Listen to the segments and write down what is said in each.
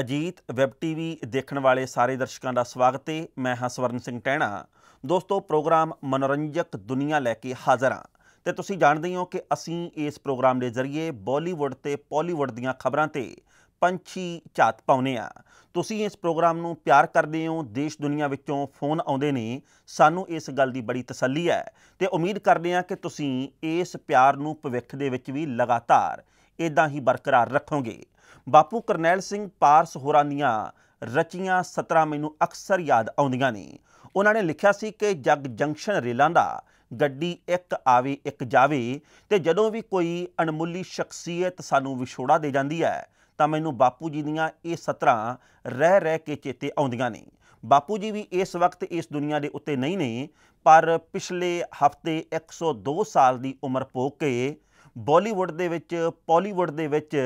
Ajit web TV ਦੇਖਣ ਵਾਲੇ ਸਾਰੇ ਦਰਸ਼ਕਾਂ ਦਾ ਸਵਾਗਤ ਹੈ ਮੈਂ ਹਾਂ ਸਵਰਨ ਸਿੰਘ ਟਹਿਣਾ ਦੋਸਤੋ ਪ੍ਰੋਗਰਾਮ ਮਨੋਰੰਜਕ ਦੁਨੀਆ ਲੈ ਕੇ ਹਾਜ਼ਰ ਹਾਂ ਤੇ ਤੁਸੀਂ ਜਾਣਦੇ ਹੋ ਕਿ ਅਸੀਂ ਇਸ ਪ੍ਰੋਗਰਾਮ ਦੇ ਜ਼ਰੀਏ ਬਾਲੀਵੁੱਡ ਤੇ ਪਾਲੀਵੁੱਡ ਦੀਆਂ ਖਬਰਾਂ ਤੇ ਪੰਛੀ ਝਾਤ ਪਾਉਨੇ ਆ ਤੁਸੀਂ ਇਸ ਪ੍ਰੋਗਰਾਮ ਨੂੰ ਪਿਆਰ ਕਰਦੇ ਹੋ ਦੇਸ਼ ਦੁਨੀਆ ਵਿੱਚੋਂ ਫੋਨ ਆਉਂਦੇ ਨੇ ਸਾਨੂੰ ਇਸ ਗੱਲ ਦੀ ਬੜੀ ਤਸੱਲੀ ਹੈ ਤੇ ਉਮੀਦ ਕਰਦੇ ਆ ਕਿ ਤੁਸੀਂ ਇਸ ਪਿਆਰ ਨੂੰ ਭਵਿੱਖ ਦੇ ਵਿੱਚ ਵੀ ਲਗਾਤਾਰ ਇਦਾਂ ਹੀ ਬਰਕਰਾਰ ਰੱਖੋਗੇ ਬਾਪੂ ਕਰਨੈਲ ਸਿੰਘ ਪਾਰਸ ਹੋਰਾਨੀਆਂ ਰਚੀਆਂ 17 ਮੈਨੂੰ ਅਕਸਰ ਯਾਦ ਆਉਂਦੀਆਂ ਨੇ ਉਹਨਾਂ ਨੇ ਲਿਖਿਆ ਸੀ ਕਿ ਜਗ ਜੰਕਸ਼ਨ ਰੇਲਾਂ ਦਾ ਗੱਡੀ ਇੱਕ ਆਵੇ ਇੱਕ ਜਾਵੇ ਤੇ ਜਦੋਂ ਵੀ ਕੋਈ ਅਣਮੁੱਲੀ ਸ਼ਖਸੀਅਤ ਸਾਨੂੰ ਵਿਛੋੜਾ ਦੇ ਜਾਂਦੀ ਹੈ ਤਾਂ ਮੈਨੂੰ ਬਾਪੂ ਜੀ ਦੀਆਂ ਇਹ 17 ਰਹਿ ਰਹਿ ਕੇ ਚੇਤੇ ਆਉਂਦੀਆਂ ਨੇ ਬਾਪੂ ਜੀ ਵੀ ਇਸ ਵਕਤ ਇਸ ਦੁਨੀਆ ਦੇ ਉੱਤੇ ਨਹੀਂ ਨੇ ਪਰ ਪਿਛਲੇ ਹਫਤੇ 102 ਸਾਲ ਦੀ ਉਮਰ ਪੋਕੇ ਕੇ ਬਾਲੀਵੁੱਡ ਦੇ ਵਿੱਚ ਪਾਲੀਵੁੱਡ ਦੇ ਵਿੱਚ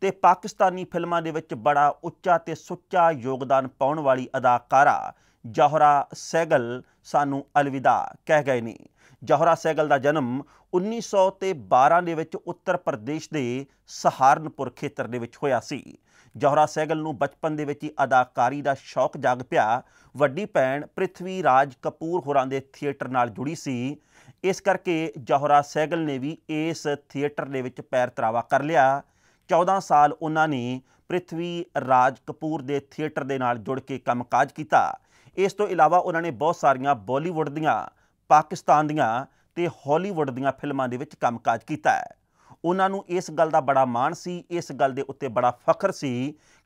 ਤੇ ਪਾਕਿਸਤਾਨੀ ਫਿਲਮਾਂ ਦੇ ਵਿੱਚ ਬੜਾ ਉੱਚਾ ਤੇ ਸੁੱਚਾ ਯੋਗਦਾਨ ਪਾਉਣ ਵਾਲੀ ਅਦਾਕਾਰਾ ਜਹਰਾ ਸੈਗਲ ਸਾਨੂੰ ਅਲਵਿਦਾ ਕਹਿ ਗਏ ਨੇ ਜਹਰਾ ਸੈਗਲ ਦਾ ਜਨਮ 1912 ਦੇ ਵਿੱਚ ਉੱਤਰ ਪ੍ਰਦੇਸ਼ ਦੇ ਸਹਾਰਨਪੁਰ ਖੇਤਰ ਦੇ ਵਿੱਚ ਹੋਇਆ ਸੀ ਜਹਰਾ ਸੈਗਲ ਨੂੰ ਬਚਪਨ ਦੇ ਵਿੱਚ ਹੀ ਅਦਾਕਾਰੀ ਦਾ ਸ਼ੌਕ ਜਾਗ ਪਿਆ ਵੱਡੀ ਭੈਣ ਪ੍ਰithvi ਰਾਜ ਕਪੂਰ ਹੋਰਾਂ ਦੇ ਥੀਏਟਰ ਨਾਲ ਜੁੜੀ ਸੀ ਇਸ ਕਰਕੇ ਜੋਹਰਾ ਸੈਗਲ ਨੇ ਵੀ ਇਸ ਥੀਏਟਰ ਦੇ ਵਿੱਚ ਪੈਰ ਤਰਾਵਾ ਕਰ ਲਿਆ 14 ਸਾਲ ਉਹਨਾਂ ਨੇ ਪ੍ਰਿਥਵੀ ਰਾਜ ਕਪੂਰ ਦੇ ਥੀਏਟਰ ਦੇ ਨਾਲ ਜੁੜ ਕੇ ਕੰਮਕਾਜ ਕੀਤਾ ਇਸ ਤੋਂ ਇਲਾਵਾ ਉਹਨਾਂ ਨੇ ਬਹੁਤ ਸਾਰੀਆਂ ਬਾਲੀਵੁੱਡ ਦੀਆਂ ਪਾਕਿਸਤਾਨ ਦੀਆਂ ਤੇ ਹਾਲੀਵੁੱਡ ਦੀਆਂ ਫਿਲਮਾਂ ਦੇ ਵਿੱਚ ਕੰਮਕਾਜ ਕੀਤਾ ਹੈ ਉਹਨਾਂ ਨੂੰ ਇਸ ਗੱਲ ਦਾ ਬੜਾ ਮਾਣ ਸੀ ਇਸ ਗੱਲ ਦੇ ਉੱਤੇ ਬੜਾ ਫਖਰ ਸੀ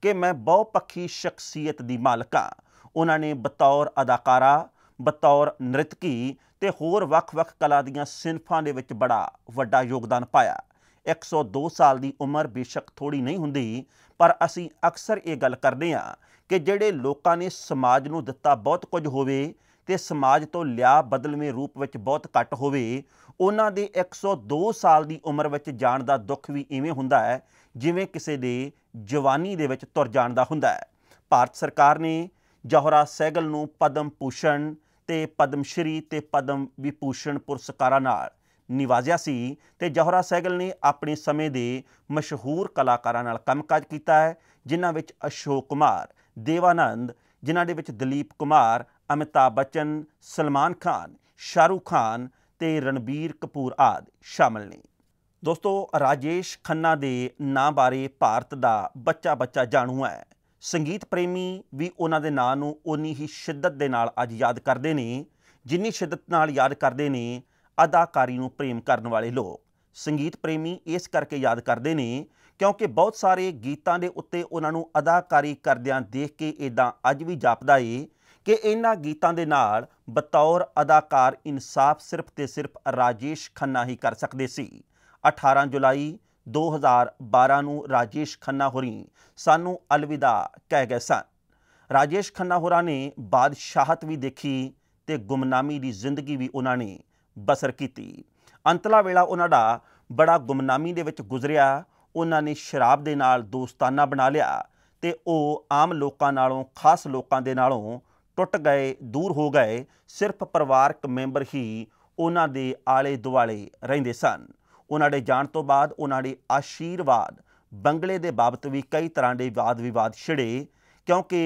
ਕਿ ਮੈਂ ਬਹੁਪੱਖੀ ਸ਼ਖਸੀਅਤ ਦੀ ਮਾਲਕਾ ਉਹਨਾਂ ਨੇ ਬਤੌਰ ਅਦਾਕਾਰਾ ਬਤੌਰ ਨ੍ਰਿਤਕੀ ਤੇ ਹੋਰ ਵੱਖ-ਵੱਖ ਕਲਾ ਦੀਆਂ ਸਿਨਫਾਂ ਦੇ ਵਿੱਚ ਬੜਾ ਵੱਡਾ ਯੋਗਦਾਨ ਪਾਇਆ 102 ਸਾਲ ਦੀ ਉਮਰ ਬੇਸ਼ੱਕ ਥੋੜੀ ਨਹੀਂ ਹੁੰਦੀ ਪਰ ਅਸੀਂ ਅਕਸਰ ਇਹ ਗੱਲ ਕਰਦੇ ਹਾਂ ਕਿ ਜਿਹੜੇ ਲੋਕਾਂ ਨੇ ਸਮਾਜ ਨੂੰ ਦਿੱਤਾ ਬਹੁਤ ਕੁਝ ਹੋਵੇ ਤੇ ਸਮਾਜ ਤੋਂ ਲਿਆ ਬਦਲਵੇਂ ਰੂਪ ਵਿੱਚ ਬਹੁਤ ਘੱਟ ਹੋਵੇ ਉਹਨਾਂ ਦੇ 102 ਸਾਲ ਦੀ ਉਮਰ ਵਿੱਚ ਜਾਣ ਦਾ ਦੁੱਖ ਵੀ ਇਵੇਂ ਹੁੰਦਾ ਹੈ ਜਿਵੇਂ ਕਿਸੇ ਦੇ ਜਵਾਨੀ ਦੇ ਵਿੱਚ ਤੁਰ ਜਾਣ ਦਾ ਹੁੰਦਾ ਹੈ ਭਾਰਤ ਸਰਕਾਰ ਨੇ ਜੋਹਰਾ ਸੈਗਲ ਨੂੰ ਪਦਮ ਪੂਸ਼ਣ ਤੇ ਪਦਮ ਸ਼੍ਰੀ ਤੇ ਪਦਮ ਵਿਭੂਸ਼ਣ ਪੁਰਸਕਾਰਾਂ ਨਾਲ ਨਿਵਾਜ਼ਿਆ ਸੀ ਤੇ ਜੋਹਰਾ ਸੈਗਲ ਨੇ ਆਪਣੇ ਸਮੇਂ ਦੇ ਮਸ਼ਹੂਰ ਕਲਾਕਾਰਾਂ ਨਾਲ ਕੰਮਕਾਜ ਕੀਤਾ ਹੈ ਜਿਨ੍ਹਾਂ ਵਿੱਚ ਅਸ਼ੋਕ ਕੁਮਾਰ ਦੇਵਾਨੰਦ ਜਿਨ੍ਹਾਂ ਦੇ ਵਿੱਚ ਦਲੀਪ ਕੁਮਾਰ ਅਮਿਤਾਭ ਬਚਨ ਸਲਮਾਨ ਖਾਨ ਸ਼ਾਹਰੂਖ ਖਾਨ ਤੇ ਰਣਬੀਰ ਕਪੂਰ ਆਦ ਸ਼ਾਮਲ ਨੇ ਦੋਸਤੋ ਰਾਜੇਸ਼ ਖੰਨਾ ਦੇ ਨਾਂ ਬਾਰੇ ਭਾਰਤ ਦਾ ਬੱਚਾ ਬੱਚਾ ਜਾਣੂ ਹੈ ਸੰਗੀਤ ਪ੍ਰੇਮੀ ਵੀ ਉਹਨਾਂ ਦੇ ਨਾਂ ਨੂੰ ਉਨੀ ਹੀ ਸ਼ਿੱਦਤ ਦੇ ਨਾਲ ਅੱਜ ਯਾਦ ਕਰਦੇ ਨੇ ਜਿੰਨੀ ਸ਼ਿੱਦਤ ਨਾਲ ਯਾਦ ਕਰਦੇ ਨੇ ਅਦਾਕਾਰੀ ਨੂੰ ਪ੍ਰੇਮ ਕਰਨ ਵਾਲੇ ਲੋਕ ਸੰਗੀਤ ਪ੍ਰੇਮੀ ਇਸ ਕਰਕੇ ਯਾਦ ਕਰਦੇ ਨੇ ਕਿਉਂਕਿ ਬਹੁਤ ਸਾਰੇ ਗੀਤਾਂ ਦੇ ਉੱਤੇ ਉਹਨਾਂ ਨੂੰ ਅਦਾਕਾਰੀ ਕਰਦਿਆਂ ਦੇਖ ਕੇ ਇਦਾਂ ਅੱਜ ਵੀ ਜਾਪਦਾ ਏ ਕਿ ਇਹਨਾਂ ਗੀਤਾਂ ਦੇ ਨਾਲ ਬਤੌਰ ਅਦਾਕਾਰ ਇਨਸਾਫ ਸਿਰਫ ਤੇ ਸਿਰਫ ਰਾਜੇਸ਼ ਖੰਨਾ ਹੀ ਕਰ ਸਕਦੇ ਸੀ 18 ਜੁਲਾਈ 2012 ਨੂੰ ਰਾਜੇਸ਼ ਖੰਨਾ ਹੋਰੀ ਸਾਨੂੰ ਅਲਵਿਦਾ ਕਹਿ ਗਏ ਸਨ ਰਾਜੇਸ਼ ਖੰਨਾ ਹੋਰਾ ਨੇ ਬਾਦਸ਼ਾਹਤ ਵੀ ਦੇਖੀ ਤੇ ਗੁਮਨਾਮੀ ਦੀ ਜ਼ਿੰਦਗੀ ਵੀ ਉਹਨਾਂ ਨੇ ਬਸਰ ਕੀਤੀ ਅੰਤਲਾ ਵੇਲਾ ਉਹਨਾਂ ਦਾ ਬੜਾ ਗੁਮਨਾਮੀ ਦੇ ਵਿੱਚ ਗੁਜ਼ਰਿਆ ਉਹਨਾਂ ਨੇ ਸ਼ਰਾਬ ਦੇ ਨਾਲ ਦੋਸਤਾਨਾ ਬਣਾ ਲਿਆ ਤੇ ਉਹ ਆਮ ਲੋਕਾਂ ਨਾਲੋਂ ਖਾਸ ਲੋਕਾਂ ਦੇ ਨਾਲੋਂ ਟੁੱਟ ਗਏ ਦੂਰ ਹੋ ਗਏ ਸਿਰਫ ਪਰਿਵਾਰਕ ਮੈਂਬਰ ਹੀ ਉਹਨਾਂ ਦੇ ਆਲੇ ਦੁਆਲੇ ਰਹਿੰਦੇ ਸਨ ਉਹਨਾਂ ਦੇ ਜਾਣ ਤੋਂ ਬਾਅਦ ਉਹਨਾਂ ਦੇ ਆਸ਼ੀਰਵਾਦ ਬੰਗਲੇ ਦੇ ਬਾਬਤ ਵੀ ਕਈ ਤਰ੍ਹਾਂ ਦੇ ਵਾਦ ਵਿਵਾਦ ਛਿੜੇ ਕਿਉਂਕਿ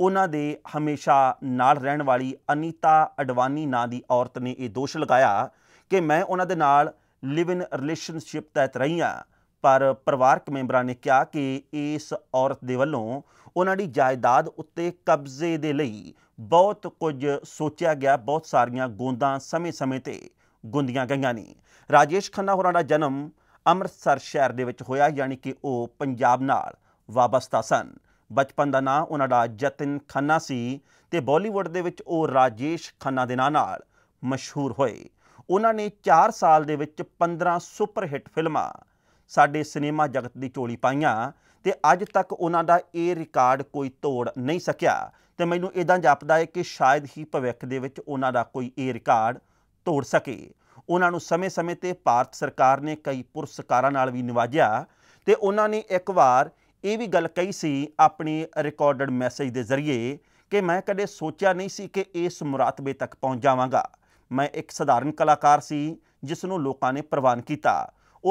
ਉਹਨਾਂ ਦੇ ਹਮੇਸ਼ਾ ਨਾਲ ਰਹਿਣ ਵਾਲੀ ਅਨੀਤਾ ਅਡਵਾਨੀ ਨਾਂ ਦੀ ਔਰਤ ਨੇ ਇਹ ਦੋਸ਼ ਲਗਾਇਆ ਕਿ ਮੈਂ ਉਹਨਾਂ ਦੇ ਨਾਲ ਲਿਵ ਇਨ ਰਿਲੇਸ਼ਨਸ਼ਿਪ ਤਹਿਤ ਰਹੀ ਆ ਪਰ ਪਰਿਵਾਰਕ ਮੈਂਬਰਾਂ ਨੇ ਕਿਹਾ ਕਿ ਇਸ ਔਰਤ ਦੇ ਵੱਲੋਂ ਉਹਨਾਂ ਦੀ ਜਾਇਦਾਦ ਉੱਤੇ ਕਬਜ਼ੇ ਦੇ ਲਈ ਬਹੁਤ ਕੁਝ ਸੋਚਿਆ ਗਿਆ ਬਹੁਤ ਸਾਰੀਆਂ ਗੋਂਦਾਂ ਸਮੇਂ-ਸਮੇਂ ਤੇ ਗੁੰਦੀਆਂ ਗਈਆਂ ਨੇ ਰਾਜੇਸ਼ ਖੰਨਾ ਹੋਰਾਂ ਦਾ ਜਨਮ ਅੰਮ੍ਰਿਤਸਰ ਸ਼ਹਿਰ ਦੇ ਵਿੱਚ ਹੋਇਆ ਯਾਨੀ ਕਿ ਉਹ ਪੰਜਾਬ ਨਾਲ ਵਾਬਸਤਾ ਸਨ ਬਚਪਨ ਦਾ ਨਾਂ ਉਹਨਾਂ ਦਾ ਜਤਨ ਖੰਨਾ ਸੀ ਤੇ ਬਾਲੀਵੁੱਡ ਦੇ ਵਿੱਚ ਉਹ ਰਾਜੇਸ਼ ਖੰਨਾ ਦੇ ਨਾਂ ਨਾਲ ਮਸ਼ਹੂਰ ਹੋਏ ਉਹਨਾਂ ਨੇ 4 ਸਾਲ ਦੇ ਵਿੱਚ 15 ਸੁਪਰ ਹਿੱਟ ਫਿਲਮਾਂ ਸਾਡੇ ਸਿਨੇਮਾ ਜਗਤ ਦੀ ਝੋਲੀ ਪਾਈਆਂ ਤੇ ਅੱਜ ਤੱਕ ਉਹਨਾਂ ਦਾ ਇਹ ਰਿਕਾਰਡ ਕੋਈ ਤੋੜ ਨਹੀਂ ਸਕਿਆ ਤੇ ਮੈਨੂੰ ਇਦਾਂ ਜਾਪਦਾ ਹੈ ਕਿ ਸ਼ਾਇਦ ਹੀ ਭਵਿੱਖ ਦੇ ਵਿੱਚ ਉਹਨਾਂ ਦਾ ਕੋਈ ਇਹ ਰਿਕਾਰਡ ਤੋੜ ਸਕੇ ਉਹਨਾਂ ਨੂੰ ਸਮੇਂ-ਸਮੇਂ ਤੇ ਭਾਰਤ ਸਰਕਾਰ ਨੇ ਕਈ ਪੁਰਸਕਾਰਾਂ ਨਾਲ ਵੀ ਨਿਵਾਜਿਆ ਤੇ ਉਹਨਾਂ ਨੇ ਇੱਕ ਵਾਰ ਇਹ ਵੀ ਗੱਲ ਕਹੀ ਸੀ ਆਪਣੀ ਰਿਕਾਰਡਡ ਮੈਸੇਜ ਦੇ ਜ਼ਰੀਏ ਕਿ ਮੈਂ ਕਦੇ ਸੋਚਿਆ ਨਹੀਂ ਸੀ ਕਿ ਇਸ ਮੁਰਾਤਬੇ ਤੱਕ ਪਹੁੰਚ ਜਾਵਾਂਗਾ ਮੈਂ ਇੱਕ ਸਧਾਰਨ ਕਲਾਕਾਰ ਸੀ ਜਿਸ ਨੂੰ ਲੋਕਾਂ ਨੇ ਪ੍ਰਵਾਨ ਕੀਤਾ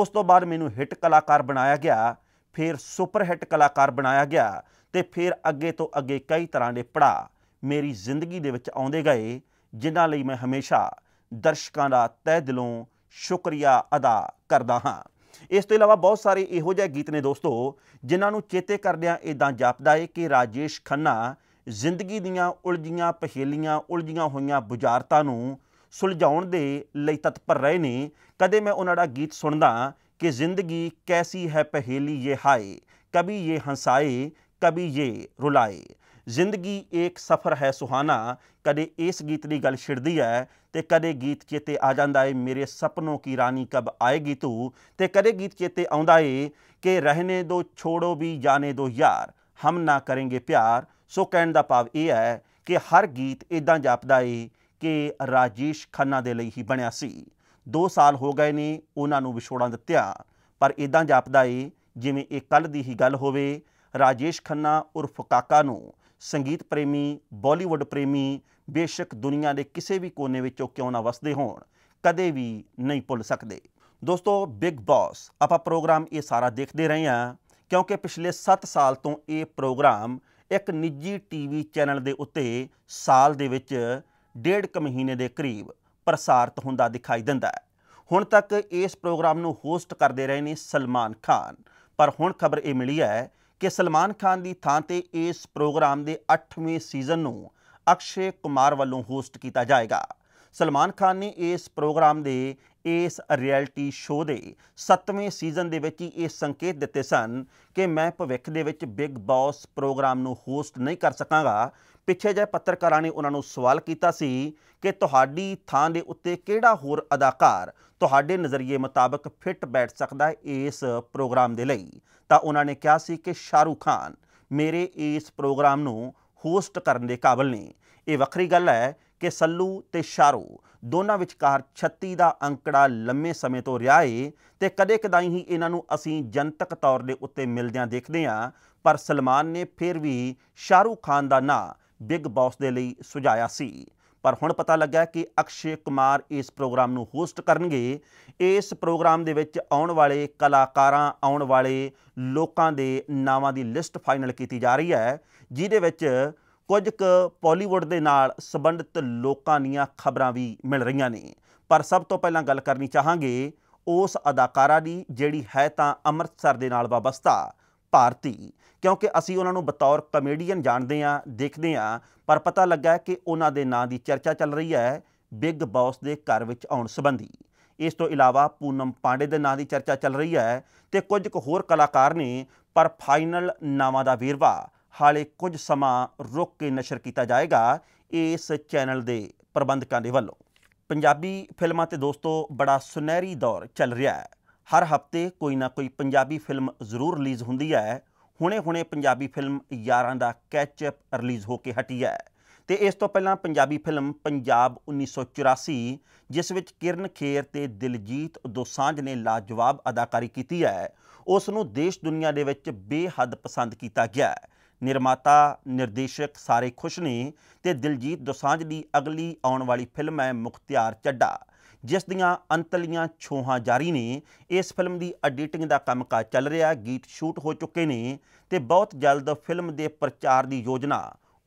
ਉਸ ਤੋਂ ਬਾਅਦ ਮੈਨੂੰ ਹਿੱਟ ਕਲਾਕਾਰ ਬਣਾਇਆ ਗਿਆ ਫਿਰ ਸੁਪਰ ਹਿੱਟ ਕਲਾਕਾਰ ਬਣਾਇਆ ਗਿਆ ਤੇ ਫਿਰ ਅੱਗੇ ਤੋਂ ਅੱਗੇ ਕਈ ਤਰ੍ਹਾਂ ਦੇ ਪੜਾ ਮੇਰੀ ਜ਼ਿੰਦਗੀ ਦੇ ਵਿੱਚ ਆਉਂਦੇ ਗਏ ਜਿਨ੍ਹਾਂ ਲਈ ਮੈਂ ਹਮੇਸ਼ਾ ਦਰਸ਼ਕਾਂ ਦਾ ਤਹਿ ਦਿਲੋਂ ਸ਼ੁਕਰੀਆ ਅਦਾ ਕਰਦਾ ਹਾਂ ਇਸ ਤੋਂ ਇਲਾਵਾ ਬਹੁਤ ਸਾਰੇ ਇਹੋ ਜਿਹੇ ਗੀਤ ਨੇ ਦੋਸਤੋ ਜਿਨ੍ਹਾਂ ਨੂੰ ਚੇਤੇ ਕਰਦਿਆਂ ਇਦਾਂ ਜਾਪਦਾ ਏ ਕਿ ਰਾਜੇਸ਼ ਖੰਨਾ ਜ਼ਿੰਦਗੀ ਦੀਆਂ ਉਲਝੀਆਂ ਪਹੇਲੀਆਂ ਉਲਝੀਆਂ ਹੋਈਆਂ ਬੁਝਾਰਤਾਂ ਨੂੰ ਸੁਲਝਾਉਣ ਦੇ ਲਈ ਤਤਪਰ ਰਹੇ ਨੇ ਕਦੇ ਮੈਂ ਉਹਨਾਂ ਦਾ ਗੀਤ ਸੁਣਦਾ ਕਿ ਜ਼ਿੰਦਗੀ ਕੈਸੀ ਹੈ ਪਹੇਲੀ ਇਹ ਹਾਏ ਕਭੀ ਇਹ ਹੰਸਾਏ ਕਭੀ ਇਹ ਰੁਲਾਏ ਜ਼ਿੰਦਗੀ ਇੱਕ ਸਫ਼ਰ ਹੈ ਸੁਹਾਣਾ ਕਦੇ ਇਸ ਗੀਤ ਦੀ ਗੱਲ ਛਿੜਦੀ ਹੈ ਤੇ ਕਦੇ ਗੀਤ ਚੇਤੇ ਆ ਜਾਂਦਾ ਏ ਮੇਰੇ ਸੁਪਨੋਂ ਕੀ ਰਾਣੀ ਕਬ ਆਏਗੀ ਤੂੰ ਤੇ ਕਦੇ ਗੀਤ ਚੇਤੇ ਆਉਂਦਾ ਏ ਕਿ ਰਹਿਣੇ ਦੋ ਛੋੜੋ ਵੀ ਜਾਣੇ ਦੋ ਯਾਰ ਹਮ ਨਾ ਕਰਾਂਗੇ ਪਿਆਰ ਸੋ ਕਹਿਣ ਦਾ ਭਾਵ ਇਹ ਹੈ ਕਿ ਹਰ ਗੀਤ ਇਦਾਂ ਜਾਪਦਾ ਏ ਕਿ ਰਾਜੇਸ਼ ਖੰਨਾ ਦੇ ਲਈ ਹੀ ਬਣਿਆ ਸੀ 2 ਸਾਲ ਹੋ ਗਏ ਨੇ ਉਹਨਾਂ ਨੂੰ ਵਿਛੋੜਾਂ ਦਿੱਤਿਆ ਪਰ ਇਦਾਂ ਜਾਪਦਾ ਏ ਜਿਵੇਂ ਇਹ ਕੱਲ ਦੀ ਹੀ ਗੱਲ ਹੋਵੇ ਰਾਜੇਸ਼ ਖੰਨਾ ਉਰਫ ਕਾਕਾ ਨੂੰ ਸੰਗੀਤ ਪ੍ਰੇਮੀ ਬਾਲੀਵੁੱਡ ਪ੍ਰੇਮੀ ਬੇਸ਼ੱਕ ਦੁਨੀਆ ਦੇ ਕਿਸੇ ਵੀ ਕੋਨੇ ਵਿੱਚੋਂ ਕਿਉਂ ਨਾ ਵਸਦੇ ਹੋਣ ਕਦੇ ਵੀ ਨਹੀਂ ਭੁੱਲ ਸਕਦੇ ਦੋਸਤੋ ਬਿਗ ਬਾਸ ਆਪਾਂ ਪ੍ਰੋਗਰਾਮ ਇਹ ਸਾਰਾ ਦੇਖਦੇ ਰਹੇ ਹਾਂ ਕਿਉਂਕਿ ਪਿਛਲੇ 7 ਸਾਲ ਤੋਂ ਇਹ ਪ੍ਰੋਗਰਾਮ ਇੱਕ ਨਿੱਜੀ ਟੀਵੀ ਚੈਨਲ ਦੇ ਉੱਤੇ ਸਾਲ ਦੇ ਵਿੱਚ ਡੇਢ ਕ ਮਹੀਨੇ ਦੇ ਕਰੀਬ ਪ੍ਰਸਾਰਿਤ ਹੁੰਦਾ ਦਿਖਾਈ ਦਿੰਦਾ ਹੈ ਹੁਣ ਤੱਕ ਇਸ ਪ੍ਰੋਗਰਾਮ ਨੂੰ ਹੋਸਟ ਕਰਦੇ ਰਹੇ ਨੇ ਸਲਮਾਨ ਖਾਨ ਪਰ ਹੁਣ ਖਬਰ ਇਹ ਮਿਲੀ ਹੈ ਕਿ ਸਲਮਾਨ ਖਾਨ ਦੀ ਥਾਂ ਤੇ ਇਸ ਪ੍ਰੋਗਰਾਮ ਦੇ 8ਵੇਂ ਸੀਜ਼ਨ ਨੂੰ ਅਕਸ਼ੇ ਕੁਮਾਰ ਵੱਲੋਂ ਹੋਸਟ ਕੀਤਾ ਜਾਏਗਾ ਸਲਮਾਨ ਖਾਨ ਨੇ ਇਸ ਪ੍ਰੋਗਰਾਮ ਦੇ ਇਸ ਰਿਐਲਿਟੀ ਸ਼ੋਅ ਦੇ 7ਵੇਂ ਸੀਜ਼ਨ ਦੇ ਵਿੱਚ ਹੀ ਇਹ ਸੰਕੇਤ ਦਿੱਤੇ ਸਨ ਕਿ ਮੈਂ ਭਵਿੱਖ ਦੇ ਵਿੱਚ ਬਿਗ ਬਾਸ ਪ੍ਰੋਗਰਾਮ ਨੂੰ ਹੋਸਟ ਨਹੀਂ ਕਰ ਸਕਾਂਗਾ ਪਿੱਛੇ ਜੇ ਪੱਤਰਕਾਰਾਂ ਨੇ ਉਹਨਾਂ ਨੂੰ ਸਵਾਲ ਕੀਤਾ ਸੀ ਕਿ ਤੁਹਾਡੀ ਥਾਂ ਦੇ ਉੱਤੇ ਕਿਹੜਾ ਹੋਰ ਅਦਾਕਾਰ ਤੁਹਾਡੇ ਨਜ਼ਰੀਏ ਮੁਤਾਬਕ ਫਿੱਟ ਬੈਠ ਸਕਦਾ ਹੈ ਇਸ ਪ੍ਰੋਗਰਾਮ ਦੇ ਲਈ ਤਾਂ ਉਹਨਾਂ ਨੇ ਕਿਹਾ ਸੀ ਕਿ ਸ਼ਾਹਰੂਖ ਖਾਨ ਮੇਰੇ ਇਸ ਪ੍ਰੋਗਰਾਮ ਨੂੰ ਹੋਸਟ ਕਰਨ ਦੇ ਕਾਬਲ ਨੇ ਇਹ ਵੱਖਰੀ ਗੱਲ ਹੈ ਕਿ ਸੱਲੂ ਤੇ ਸ਼ਾਰੂ ਦੋਨਾਂ ਵਿਚਕਾਰ 36 ਦਾ ਅੰਕੜਾ ਲੰਮੇ ਸਮੇਂ ਤੋਂ ਰਿਹਾ ਏ ਤੇ ਕਦੇ ਕਦਾਈ ਹੀ ਇਹਨਾਂ ਨੂੰ ਅਸੀਂ ਜਨਤਕ ਤੌਰ ਦੇ ਉੱਤੇ ਮਿਲਦਿਆਂ ਦੇਖਦੇ ਹਾਂ ਪਰ ਸਲਮਾਨ ਨੇ ਫਿਰ ਵੀ ਸ਼ਾਹਰੂਖ ਖਾਨ ਦਾ ਨਾਂ ਬਿਗ ਬਾਸ ਦੇ ਲਈ ਸੁਝਾਇਆ ਸੀ ਪਰ ਹੁਣ ਪਤਾ ਲੱਗਾ ਕਿ ਅਕਸ਼ੇ ਕੁਮਾਰ ਇਸ ਪ੍ਰੋਗਰਾਮ ਨੂੰ ਹੋਸਟ ਕਰਨਗੇ ਇਸ ਪ੍ਰੋਗਰਾਮ ਦੇ ਵਿੱਚ ਆਉਣ ਵਾਲੇ ਕਲਾਕਾਰਾਂ ਆਉਣ ਵਾਲੇ ਲੋਕਾਂ ਦੇ ਨਾਵਾਂ ਦੀ ਲਿਸਟ ਫਾਈਨਲ ਕੀਤੀ ਜਾ ਰਹੀ ਹੈ ਜਿਹਦੇ ਵਿੱਚ ਕੁਝ ਕੁ ਪਾਲੀਵੁੱਡ ਦੇ ਨਾਲ ਸੰਬੰਧਿਤ ਲੋਕਾਂ ਦੀਆਂ ਖਬਰਾਂ ਵੀ ਮਿਲ ਰਹੀਆਂ ਨੇ ਪਰ ਸਭ ਤੋਂ ਪਹਿਲਾਂ ਗੱਲ ਕਰਨੀ ਚਾਹਾਂਗੇ ਉਸ ਅਦਾਕਾਰਾ ਦੀ ਜਿਹੜੀ ਹੈ ਤਾਂ ਅੰਮ੍ਰਿਤਸਰ ਦੇ ਨਾਲ ਵਾਬਸਤਾ ਭਾਰਤੀ ਕਿਉਂਕਿ ਅਸੀਂ ਉਹਨਾਂ ਨੂੰ ਬਤੌਰ ਕਮੇਡੀਅਨ ਜਾਣਦੇ ਆ ਦੇਖਦੇ ਆ ਪਰ ਪਤਾ ਲੱਗਾ ਕਿ ਉਹਨਾਂ ਦੇ ਨਾਂ ਦੀ ਚਰਚਾ ਚੱਲ ਰਹੀ ਹੈ ਬਿੱਗ ਬੌਸ ਦੇ ਘਰ ਵਿੱਚ ਆਉਣ ਸੰਬੰਧੀ ਇਸ ਤੋਂ ਇਲਾਵਾ ਪੂਨਮ ਪਾਂਡੇ ਦੇ ਨਾਂ ਦੀ ਚਰਚਾ ਚੱਲ ਰਹੀ ਹੈ ਤੇ ਕੁਝ ਕੁ ਹੋਰ ਕਲਾਕਾਰ ਨੇ ਪਰ ਫਾਈਨਲ ਨਾਵਾਂ ਦਾ ਵੇਰਵਾ ਹਾਲੇ ਕੁਝ ਸਮਾਂ ਰੁਕ ਕੇ ਨਸ਼ਰ ਕੀਤਾ ਜਾਏਗਾ ਇਸ ਚੈਨਲ ਦੇ ਪ੍ਰਬੰਧਕਾਂ ਦੇ ਵੱਲੋਂ ਪੰਜਾਬੀ ਫਿਲਮਾਂ ਤੇ ਦੋਸਤੋ ਬੜਾ ਸੁਨਹਿਰੀ ਦੌਰ ਚੱਲ ਰਿਹਾ ਹੈ ਹਰ ਹਫਤੇ ਕੋਈ ਨਾ ਕੋਈ ਪੰਜਾਬੀ ਫਿਲਮ ਜ਼ਰੂਰ ਰਿਲੀਜ਼ ਹੁੰਦੀ ਹੈ ਹੁਣੇ-ਹੁਣੇ ਪੰਜਾਬੀ ਫਿਲਮ ਯਾਰਾਂ ਦਾ ਕੈਚਅਪ ਰਿਲੀਜ਼ ਹੋ ਕੇ ਹਟੀ ਹੈ ਤੇ ਇਸ ਤੋਂ ਪਹਿਲਾਂ ਪੰਜਾਬੀ ਫਿਲਮ ਪੰਜਾਬ 1984 ਜਿਸ ਵਿੱਚ ਕਿਰਨ ਖੇਰ ਤੇ ਦਿਲਜੀਤ ਦੋਸਾਂਝ ਨੇ ਲਾਜਵਾਬ ਅਦਾਕਾਰੀ ਕੀਤੀ ਹੈ ਉਸ ਨੂੰ ਦੇਸ਼ ਦੁਨੀਆ ਦੇ ਵਿੱਚ ਬੇਹੱਦ ਪਸੰਦ ਕੀਤਾ ਗਿਆ ਹੈ ਨਿਰਮਾਤਾ ਨਿਰਦੇਸ਼ਕ ਸਾਰੇ ਖੁਸ਼ ਨੇ ਤੇ ਦਿਲਜੀਤ ਦੋਸਾਂਝ ਦੀ ਅਗਲੀ ਆਉਣ ਵਾਲੀ ਫਿਲਮ ਹੈ ਮੁਖਤਿਆਰ ਚੱਡਾ ਜਿਸ ਦੀਆਂ ਅੰਤਲੀਆਂ ਛੋਹਾਂ ਜਾਰੀ ਨੇ ਇਸ ਫਿਲਮ ਦੀ ਐਡੀਟਿੰਗ ਦਾ ਕੰਮਕਾਜ ਚੱਲ ਰਿਹਾ ਗੀਤ ਸ਼ੂਟ ਹੋ ਚੁੱਕੇ ਨੇ ਤੇ ਬਹੁਤ ਜਲਦ ਫਿਲਮ ਦੇ ਪ੍ਰਚਾਰ ਦੀ ਯੋਜਨਾ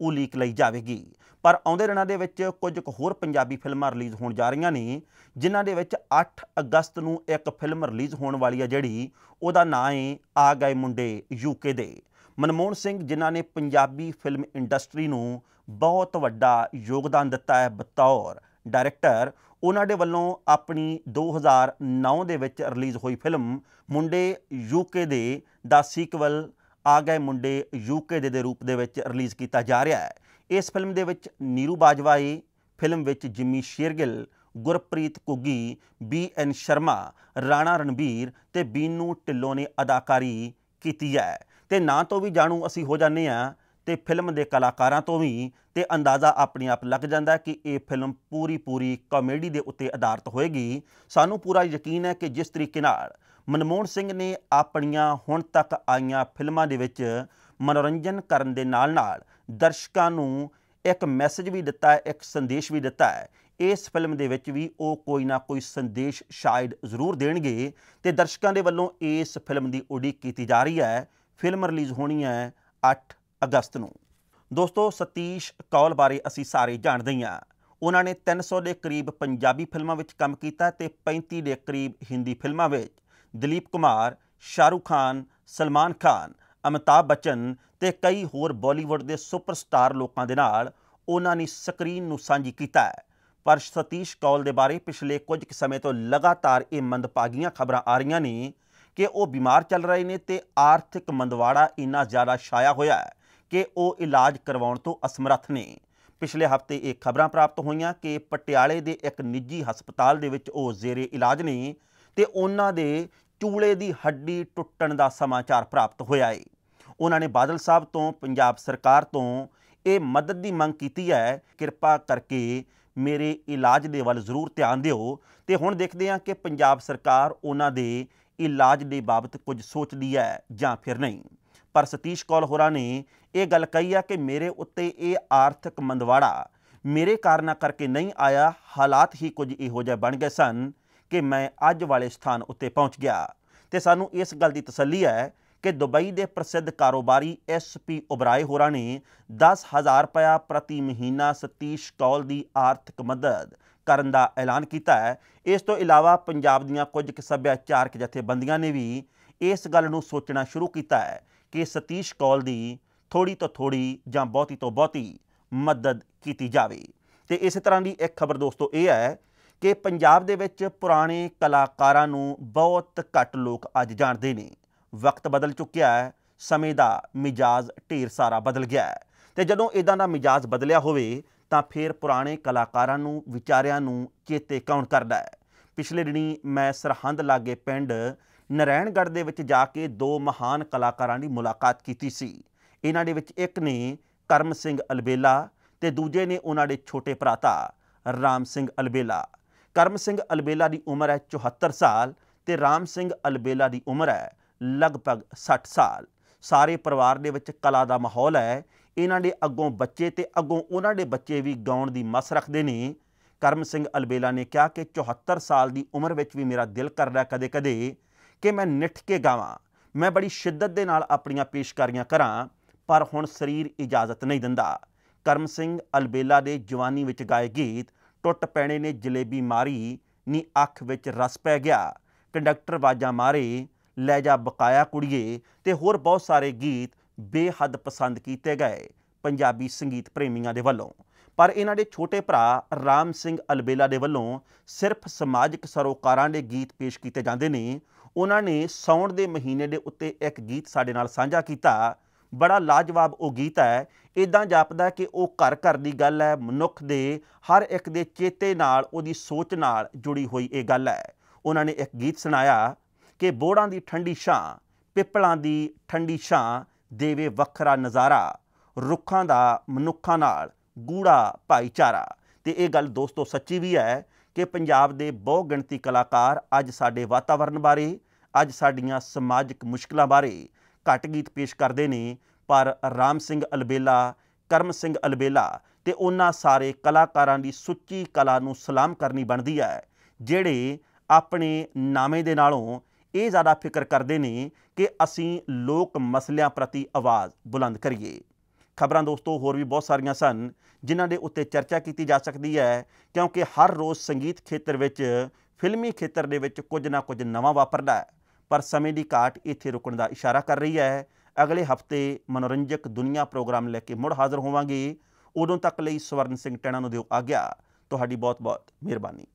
ਉਲੀਕ ਲਈ ਜਾਵੇਗੀ ਪਰ ਆਉਂਦੇ ਦਿਨਾਂ ਦੇ ਵਿੱਚ ਕੁਝ ਕੁ ਹੋਰ ਪੰਜਾਬੀ ਫਿਲਮਾਂ ਰਿਲੀਜ਼ ਹੋਣ ਜਾ ਰਹੀਆਂ ਨੇ ਜਿਨ੍ਹਾਂ ਦੇ ਵਿੱਚ 8 ਅਗਸਤ ਨੂੰ ਇੱਕ ਫਿਲਮ ਰਿਲੀਜ਼ ਹੋਣ ਵਾਲੀ ਹੈ ਜਿਹੜੀ ਉਹਦਾ ਨਾਂ ਹੈ ਆ ਗਏ ਮੁੰਡੇ ਯੂਕੇ ਦੇ ਮਨਮੋਹਨ ਸਿੰਘ ਜਿਨ੍ਹਾਂ ਨੇ ਪੰਜਾਬੀ ਫਿਲਮ ਇੰਡਸਟਰੀ ਨੂੰ ਬਹੁਤ ਵੱਡਾ ਯੋਗਦਾਨ ਦਿੱਤਾ ਹੈ ਬਤੌਰ ਡਾਇਰੈਕਟਰ ਉਹਨਾਂ ਦੇ ਵੱਲੋਂ ਆਪਣੀ 2009 ਦੇ ਵਿੱਚ ਰਿਲੀਜ਼ ਹੋਈ ਫਿਲਮ ਮੁੰਡੇ ਯੂਕੇ ਦੇ ਦਾ ਸੀਕਵਲ ਆ ਗਏ ਮੁੰਡੇ ਯੂਕੇ ਦੇ ਦੇ ਰੂਪ ਦੇ ਵਿੱਚ ਰਿਲੀਜ਼ ਕੀਤਾ ਜਾ ਰਿਹਾ ਹੈ ਇਸ ਫਿਲਮ ਦੇ ਵਿੱਚ ਨੀਰੂ ਬਾਜਵਾ ਫਿਲਮ ਵਿੱਚ ਜਿਮੀ ਸ਼ੇਰਗਿਲ ਗੁਰਪ੍ਰੀਤ ਕੁੱਗੀ ਬੀ ਐਨ ਸ਼ਰਮਾ ਰਾਣਾ ਰਣਬੀਰ ਤੇ ਬੀਨੂ ਢਿੱਲੋਂ ਨੇ ਅਦਾਕਾਰੀ ਕੀਤੀ ਹੈ ਤੇ ਨਾਂ ਤੋਂ ਵੀ ਜਾਣੂ ਅਸੀਂ ਹੋ ਜਾਂਦੇ ਆ ਤੇ ਫਿਲਮ ਦੇ ਕਲਾਕਾਰਾਂ ਤੋਂ ਵੀ ਤੇ ਅੰਦਾਜ਼ਾ ਆਪਣੇ ਆਪ ਲੱਗ ਜਾਂਦਾ ਕਿ ਇਹ ਫਿਲਮ ਪੂਰੀ ਪੂਰੀ ਕਾਮੇਡੀ ਦੇ ਉੱਤੇ ਆਧਾਰਿਤ ਹੋਏਗੀ ਸਾਨੂੰ ਪੂਰਾ ਯਕੀਨ ਹੈ ਕਿ ਜਿਸ ਤਰੀਕੇ ਨਾਲ ਮਨਮੋਹਨ ਸਿੰਘ ਨੇ ਆਪਣੀਆਂ ਹੁਣ ਤੱਕ ਆਈਆਂ ਫਿਲਮਾਂ ਦੇ ਵਿੱਚ ਮਨੋਰੰਜਨ ਕਰਨ ਦੇ ਨਾਲ-ਨਾਲ ਦਰਸ਼ਕਾਂ ਨੂੰ ਇੱਕ ਮੈਸੇਜ ਵੀ ਦਿੱਤਾ ਹੈ ਇੱਕ ਸੰਦੇਸ਼ ਵੀ ਦਿੱਤਾ ਹੈ ਇਸ ਫਿਲਮ ਦੇ ਵਿੱਚ ਵੀ ਉਹ ਕੋਈ ਨਾ ਕੋਈ ਸੰਦੇਸ਼ ਸ਼ਾਇਦ ਜ਼ਰੂਰ ਦੇਣਗੇ ਤੇ ਦਰਸ਼ਕਾਂ ਦੇ ਵੱਲੋਂ ਇਸ ਫਿਲਮ ਦੀ ਉਡੀਕ ਕੀਤੀ ਜਾ ਰਹੀ ਹੈ ਫਿਲਮ ਰਿਲੀਜ਼ ਹੋਣੀ ਹੈ 8 ਅਗਸਤ ਨੂੰ ਦੋਸਤੋ ਸਤੀਸ਼ ਕੌਲ ਬਾਰੇ ਅਸੀਂ ਸਾਰੇ ਜਾਣਦੇ ਹਾਂ ਉਹਨਾਂ ਨੇ 300 ਦੇ ਕਰੀਬ ਪੰਜਾਬੀ ਫਿਲਮਾਂ ਵਿੱਚ ਕੰਮ ਕੀਤਾ ਤੇ 35 ਦੇ ਕਰੀਬ ਹਿੰਦੀ ਫਿਲਮਾਂ ਵਿੱਚ ਦਲੀਪ ਕੁਮਾਰ, ਸ਼ਾਹਰੁਖ ਖਾਨ, ਸਲਮਾਨ ਖਾਨ, ਅਮਿਤਾਭ ਬਚਨ ਤੇ ਕਈ ਹੋਰ ਬਾਲੀਵੁੱਡ ਦੇ ਸੁਪਰਸਟਾਰ ਲੋਕਾਂ ਦੇ ਨਾਲ ਉਹਨਾਂ ਨੇ ਸਕਰੀਨ ਨੂੰ ਸਾਂਝੀ ਕੀਤਾ ਹੈ ਪਰ ਸਤੀਸ਼ ਕੌਲ ਦੇ ਬਾਰੇ ਪਿਛਲੇ ਕੁਝ ਸਮੇਂ ਤੋਂ ਲਗਾਤਾਰ ਇਹ ਮੰਦਪਾਗੀਆਂ ਖਬਰਾਂ ਆ ਰਹੀਆਂ ਨੇ ਕਿ ਉਹ ਬਿਮਾਰ ਚੱਲ ਰਹੇ ਨੇ ਤੇ ਆਰਥਿਕ ਮੰਦਵਾੜਾ ਇੰਨਾ ਜ਼ਿਆਦਾ ਛਾਇਆ ਹੋਇਆ ਹੈ ਕਿ ਉਹ ਇਲਾਜ ਕਰਵਾਉਣ ਤੋਂ ਅਸਮਰੱਥ ਨੇ ਪਿਛਲੇ ਹਫਤੇ ਇਹ ਖਬਰਾਂ ਪ੍ਰਾਪਤ ਹੋਈਆਂ ਕਿ ਪਟਿਆਲੇ ਦੇ ਇੱਕ ਨਿੱਜੀ ਹਸਪਤਾਲ ਦੇ ਵਿੱਚ ਉਹ ਜ਼ੇਰੇ ਇਲਾਜ ਨੇ ਤੇ ਉਹਨਾਂ ਦੇ ਚੂਲੇ ਦੀ ਹੱਡੀ ਟੁੱਟਣ ਦਾ ਸਮਾਚਾਰ ਪ੍ਰਾਪਤ ਹੋਇਆ ਏ ਉਹਨਾਂ ਨੇ ਬਾਦਲ ਸਾਹਿਬ ਤੋਂ ਪੰਜਾਬ ਸਰਕਾਰ ਤੋਂ ਇਹ ਮਦਦ ਦੀ ਮੰਗ ਕੀਤੀ ਹੈ ਕਿਰਪਾ ਕਰਕੇ ਮੇਰੇ ਇਲਾਜ ਦੇ ਵੱਲ ਜ਼ਰੂਰ ਧਿਆਨ ਦਿਓ ਤੇ ਹੁਣ ਦੇਖਦੇ ਹਾਂ ਕਿ ਪੰਜਾਬ ਸਰਕਾਰ ਉਹਨਾਂ ਦੇ ਇਲਾਜ ਦੇ ਬਾਬਤ ਕੁਝ ਸੋਚਦੀ ਹੈ ਜਾਂ ਫਿਰ ਨਹੀਂ ਪਰ ਸਤੀਸ਼ ਕੌਲ ਹੋਰਾਂ ਨੇ ਇਹ ਗੱਲ ਕਹੀ ਆ ਕਿ ਮੇਰੇ ਉੱਤੇ ਇਹ ਆਰਥਿਕ ਮੰਦਵਾੜਾ ਮੇਰੇ ਕਾਰਨਾ ਕਰਕੇ ਨਹੀਂ ਆਇਆ ਹਾਲਾਤ ਹੀ ਕੁਝ ਇਹੋ ਜਿਹਾ ਬਣ ਗਏ ਸਨ ਕਿ ਮੈਂ ਅੱਜ ਵਾਲੇ ਸਥਾਨ ਉੱਤੇ ਪਹੁੰਚ ਗਿਆ ਤੇ ਸਾਨੂੰ ਇਸ ਗੱਲ ਦੀ ਤਸੱਲੀ ਹੈ ਕਿ ਦੁਬਈ ਦੇ ਪ੍ਰਸਿੱਧ ਕਾਰੋਬਾਰੀ ਐਸਪੀ ਉਬਰਾਏ ਹੋਰਾਂ ਨੇ 10000 ਰੁਪਇਆ ਪ੍ਰਤੀ ਮਹੀਨਾ ਸਤੀਸ਼ ਕੌਲ ਦੀ ਆਰਥਿਕ ਮਦਦ ਕਰਨ ਦਾ ਐਲਾਨ ਕੀਤਾ ਹੈ ਇਸ ਤੋਂ ਇਲਾਵਾ ਪੰਜਾਬ ਦੀਆਂ ਕੁਝ ਸੱਭਿਆਚਾਰਕ ਜਥੇਬੰਦੀਆਂ ਨੇ ਵੀ ਇਸ ਗੱਲ ਨੂੰ ਸੋਚਣਾ ਸ਼ੁਰੂ ਕੀਤਾ ਹੈ ਕਿ ਸਤੀਸ਼ ਕੌਲ ਦੀ ਥੋੜੀ ਤੋਂ ਥੋੜੀ ਜਾਂ ਬਹੁਤੀ ਤੋਂ ਬਹੁਤੀ ਮਦਦ ਕੀਤੀ ਜਾਵੇ ਤੇ ਇਸੇ ਤਰ੍ਹਾਂ ਦੀ ਇੱਕ ਖਬਰ ਦੋਸਤੋ ਇਹ ਹੈ ਕਿ ਪੰਜਾਬ ਦੇ ਵਿੱਚ ਪੁਰਾਣੇ ਕਲਾਕਾਰਾਂ ਨੂੰ ਬਹੁਤ ਘੱਟ ਲੋਕ ਅੱਜ ਜਾਣਦੇ ਨੇ ਵਕਤ ਬਦਲ ਚੁੱਕਿਆ ਹੈ ਸਮੇਂ ਦਾ ਮਿਜਾਜ਼ ਢੇਰ ਸਾਰਾ ਬਦਲ ਗਿਆ ਹੈ ਤੇ ਜਦੋਂ ਇਦਾਂ ਦਾ ਮਿਜਾਜ਼ ਬਦਲਿਆ ਹੋਵੇ ਤਾਂ ਫਿਰ ਪੁਰਾਣੇ ਕਲਾਕਾਰਾਂ ਨੂੰ ਵਿਚਾਰਿਆਂ ਨੂੰ ਚੇਤੇ ਕੌਣ ਕਰਦਾ ਹੈ ਪਿਛਲੇ ਦਿਨੀ ਮੈਂ ਸਰਹੰਦ ਲਾਗੇ ਪਿੰਡ ਨਰੈਣਗੜ੍ਹ ਦੇ ਵਿੱਚ ਜਾ ਕੇ ਦੋ ਮਹਾਨ ਕਲਾਕਾਰਾਂ ਦੀ ਮੁਲਾਕਾਤ ਕੀਤੀ ਸੀ ਇਹਨਾਂ ਦੇ ਵਿੱਚ ਇੱਕ ਨੇ ਕਰਮ ਸਿੰਘ ਅਲਬੇਲਾ ਤੇ ਦੂਜੇ ਨੇ ਉਹਨਾਂ ਦੇ ਛੋਟੇ ਭਰਾਤਾ ਰਾਮ ਸਿੰਘ ਅਲਬੇਲਾ ਕਰਮ ਸਿੰਘ ਅਲਬੇਲਾ ਦੀ ਉਮਰ ਹੈ 74 ਸਾਲ ਤੇ ਰਾਮ ਸਿੰਘ ਅਲਬੇਲਾ ਦੀ ਉਮਰ ਹੈ ਲਗਭਗ 60 ਸਾਲ ਸਾਰੇ ਪਰਿਵਾਰ ਦੇ ਵਿੱਚ ਕਲਾ ਦਾ ਮਾਹੌਲ ਹੈ ਇਹਨਾਂ ਦੇ ਅੱਗੋਂ ਬੱਚੇ ਤੇ ਅੱਗੋਂ ਉਹਨਾਂ ਦੇ ਬੱਚੇ ਵੀ ਗਾਉਣ ਦੀ ਮਸ ਰੱਖਦੇ ਨੇ ਕਰਮ ਸਿੰਘ ਅਲਬੇਲਾ ਨੇ ਕਿਹਾ ਕਿ 74 ਸਾਲ ਦੀ ਉਮਰ ਵਿੱਚ ਵੀ ਮੇਰਾ ਦਿਲ ਕਰਦਾ ਕਦੇ-ਕਦੇ ਕਿ ਮੈਂ ਨਿੱਠ ਕੇ ਗਾਵਾਂ ਮੈਂ ਬੜੀ ਸ਼ਿੱਦਤ ਦੇ ਨਾਲ ਆਪਣੀਆਂ ਪੇਸ਼ਕਾਰੀਆਂ ਕਰਾਂ ਪਰ ਹੁਣ ਸਰੀਰ ਇਜਾਜ਼ਤ ਨਹੀਂ ਦਿੰਦਾ ਕਰਮ ਸਿੰਘ ਅਲਬੇਲਾ ਦੇ ਜਵਾਨੀ ਵਿੱਚ ਗਾਏ ਗੀਤ ਟੁੱਟ ਪੈਣੇ ਨੇ ਜਲੇਬੀ ਮਾਰੀ ਨੀ ਅੱਖ ਵਿੱਚ ਰਸ ਪੈ ਗਿਆ ਕੰਡਕਟਰ ਵਾਜਾ ਮਾਰੇ ਲੈ ਜਾ ਬਕਾਇਆ ਕੁੜੀਏ ਤੇ ਹੋਰ ਬਹੁਤ ਸਾਰੇ ਗੀਤ ਬੇਹੱਦ ਪਸੰਦ ਕੀਤੇ ਗਏ ਪੰਜਾਬੀ ਸੰਗੀਤ ਪ੍ਰੇਮੀਆਂ ਦੇ ਵੱਲੋਂ ਪਰ ਇਹਨਾਂ ਦੇ ਛੋਟੇ ਭਰਾ ਰਾਮ ਸਿੰਘ ਅਲਬੇਲਾ ਦੇ ਵੱਲੋਂ ਸਿਰਫ ਸਮਾਜਿਕ ਸਰੋਕਾਰਾਂ ਦੇ ਗੀਤ ਪੇਸ਼ ਕੀਤੇ ਜਾਂਦੇ ਨੇ ਉਹਨਾਂ ਨੇ ਸੌਣ ਦੇ ਮਹੀਨੇ ਦੇ ਉੱਤੇ ਇੱਕ ਗੀਤ ਸਾਡੇ ਨਾਲ ਸਾਂਝਾ ਕੀਤਾ ਬੜਾ ਲਾਜਵਾਬ ਉਹ ਗੀਤ ਹੈ ਇਦਾਂ ਜਾਪਦਾ ਕਿ ਉਹ ਘਰ ਘਰ ਦੀ ਗੱਲ ਹੈ ਮਨੁੱਖ ਦੇ ਹਰ ਇੱਕ ਦੇ ਚੇਤੇ ਨਾਲ ਉਹਦੀ ਸੋਚ ਨਾਲ ਜੁੜੀ ਹੋਈ ਇਹ ਗੱਲ ਹੈ ਉਹਨਾਂ ਨੇ ਇੱਕ ਗੀਤ ਸੁਣਾਇਆ ਕਿ ਬੋੜਾਂ ਦੀ ਠੰਡੀ ਛਾਂ ਪਿੱਪਲਾਂ ਦੀ ਠੰਡੀ ਛਾਂ ਦੇਵੇ ਵੱਖਰਾ ਨਜ਼ਾਰਾ ਰੁੱਖਾਂ ਦਾ ਮਨੁੱਖਾਂ ਨਾਲ ਗੂੜਾ ਭਾਈਚਾਰਾ ਤੇ ਇਹ ਗੱਲ ਦੋਸਤੋ ਸੱਚੀ ਵੀ ਹੈ ਕਿ ਪੰਜਾਬ ਦੇ ਬਹੁ ਗਿਣਤੀ ਕਲਾਕਾਰ ਅੱਜ ਸਾਡੇ ਵਾਤਾਵਰਣ ਬਾਰੇ ਅੱਜ ਸਾਡੀਆਂ ਸਮਾਜਿਕ ਮੁਸ਼ਕਲਾਂ ਬਾਰੇ ਘਟ ਗੀਤ ਪੇਸ਼ ਕਰਦੇ ਨੇ ਪਰ ਰਾਮ ਸਿੰਘ ਅਲਬੇਲਾ ਕਰਮ ਸਿੰਘ ਅਲਬੇਲਾ ਤੇ ਉਹਨਾਂ ਸਾਰੇ ਕਲਾਕਾਰਾਂ ਦੀ ਸੁੱਚੀ ਕਲਾ ਨੂੰ ਸਲਾਮ ਕਰਨੀ ਬਣਦੀ ਹੈ ਜਿਹੜੇ ਆਪਣੇ ਨਾਮੇ ਦੇ ਨਾਲੋਂ ਇਹ ਜ਼ਿਆਦਾ ਫਿਕਰ ਕਰਦੇ ਨੇ ਕਿ ਅਸੀਂ ਲੋਕ ਮਸਲਿਆਂ ਪ੍ਰਤੀ ਆਵਾਜ਼ ਬੁਲੰਦ ਕਰੀਏ ਖਬਰਾਂ ਦੋਸਤੋ ਹੋਰ ਵੀ ਬਹੁਤ ਸਾਰੀਆਂ ਸਨ ਜਿਨ੍ਹਾਂ ਦੇ ਉੱਤੇ ਚਰਚਾ ਕੀਤੀ ਜਾ ਸਕਦੀ ਹੈ ਕਿਉਂਕਿ ਹਰ ਰੋਜ਼ ਸੰਗੀਤ ਖੇਤਰ ਵਿੱਚ ਫਿਲਮੀ ਖੇਤਰ ਦੇ ਵਿੱਚ ਕੁਝ ਨਾ ਕੁਝ ਨਵਾਂ ਵਾਪਰਦਾ ਹੈ ਪਰ ਸਮੇਂ ਦੀ ਘਾਟ ਇੱਥੇ ਰੁਕਣ ਦਾ ਇਸ਼ਾਰਾ ਕਰ ਰਹੀ ਹੈ ਅਗਲੇ ਹਫਤੇ ਮਨੋਰੰਜਕ ਦੁਨੀਆ ਪ੍ਰੋਗਰਾਮ ਲੈ ਕੇ ਮੁੜ ਹਾਜ਼ਰ ਹੋਵਾਂਗੇ ਉਦੋਂ ਤੱਕ ਲਈ ਸਵਰਨ ਸਿੰਘ ਟੈਣਾ ਨੂੰ ਦਿਓ ਆਗਿਆ ਤੁਹਾਡੀ ਬਹੁਤ-ਬਹੁਤ ਮਿਹਰਬਾਨੀ